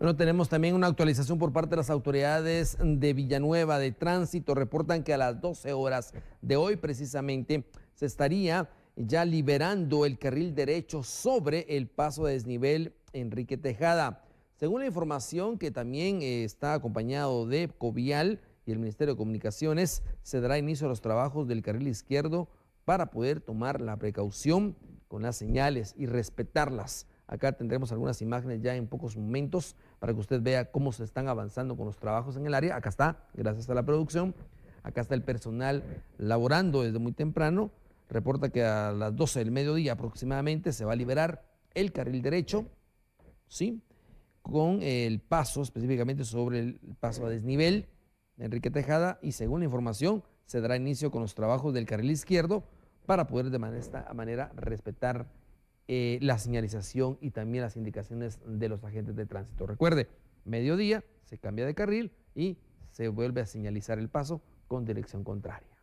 Bueno, tenemos también una actualización por parte de las autoridades de Villanueva de Tránsito. Reportan que a las 12 horas de hoy precisamente se estaría ya liberando el carril derecho sobre el paso de desnivel Enrique Tejada. Según la información que también eh, está acompañado de Covial y el Ministerio de Comunicaciones, se dará inicio a los trabajos del carril izquierdo para poder tomar la precaución con las señales y respetarlas Acá tendremos algunas imágenes ya en pocos momentos para que usted vea cómo se están avanzando con los trabajos en el área. Acá está, gracias a la producción. Acá está el personal laborando desde muy temprano. Reporta que a las 12 del mediodía aproximadamente se va a liberar el carril derecho, ¿sí? Con el paso, específicamente sobre el paso a desnivel de Enrique Tejada. Y según la información, se dará inicio con los trabajos del carril izquierdo para poder de esta manera respetar eh, la señalización y también las indicaciones de los agentes de tránsito. Recuerde, mediodía se cambia de carril y se vuelve a señalizar el paso con dirección contraria.